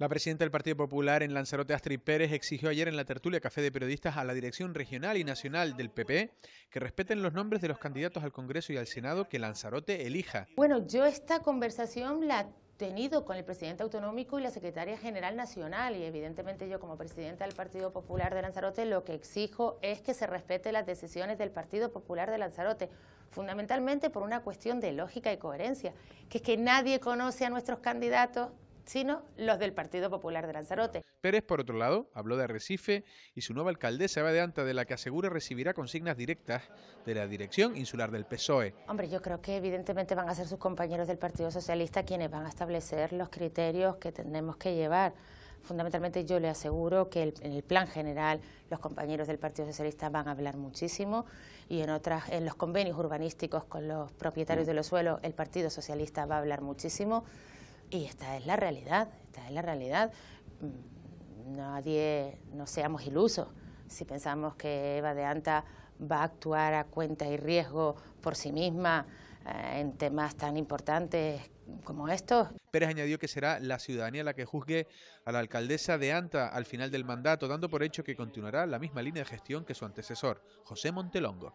La presidenta del Partido Popular en Lanzarote, Astrid Pérez, exigió ayer en la tertulia Café de Periodistas a la Dirección Regional y Nacional del PP que respeten los nombres de los candidatos al Congreso y al Senado que Lanzarote elija. Bueno, yo esta conversación la he tenido con el presidente autonómico y la secretaria general nacional y evidentemente yo como presidenta del Partido Popular de Lanzarote lo que exijo es que se respete las decisiones del Partido Popular de Lanzarote fundamentalmente por una cuestión de lógica y coherencia, que es que nadie conoce a nuestros candidatos sino los del Partido Popular de Lanzarote. Pérez, por otro lado, habló de Arrecife y su nueva alcaldesa va de Anta, de la que asegura recibirá consignas directas de la dirección insular del PSOE. Hombre, yo creo que evidentemente van a ser sus compañeros del Partido Socialista quienes van a establecer los criterios que tenemos que llevar. Fundamentalmente yo le aseguro que en el plan general los compañeros del Partido Socialista van a hablar muchísimo y en en los convenios urbanísticos con los propietarios de los suelos el Partido Socialista va a hablar muchísimo. Y esta es la realidad, esta es la realidad. Mm, nadie, no seamos ilusos. Si pensamos que Eva de Anta va a actuar a cuenta y riesgo por sí misma eh, en temas tan importantes como estos. Pérez añadió que será la ciudadanía la que juzgue a la alcaldesa de Anta al final del mandato, dando por hecho que continuará la misma línea de gestión que su antecesor, José Montelongo.